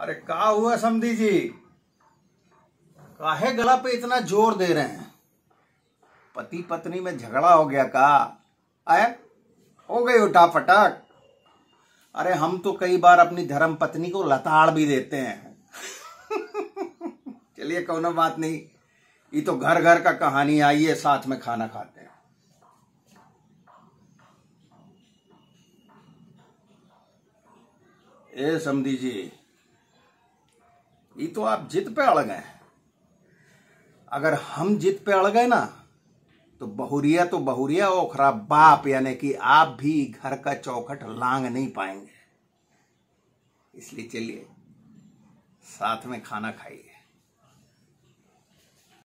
अरे का हुआ समी जी काहे गला पे इतना जोर दे रहे हैं पति पत्नी में झगड़ा हो गया का आए हो गई उठा फटाक अरे हम तो कई बार अपनी धर्म पत्नी को लताड़ भी देते हैं चलिए कौन बात नहीं ये तो घर घर का कहानी आई है साथ में खाना खाते हैं ए समी जी ये तो आप जिद पे अड़ गए अगर हम जिद पे अड़ गए ना तो बहुरिया तो बहुरिया ओखरा बाप यानी कि आप भी घर का चौखट लांग नहीं पाएंगे इसलिए चलिए साथ में खाना खाइए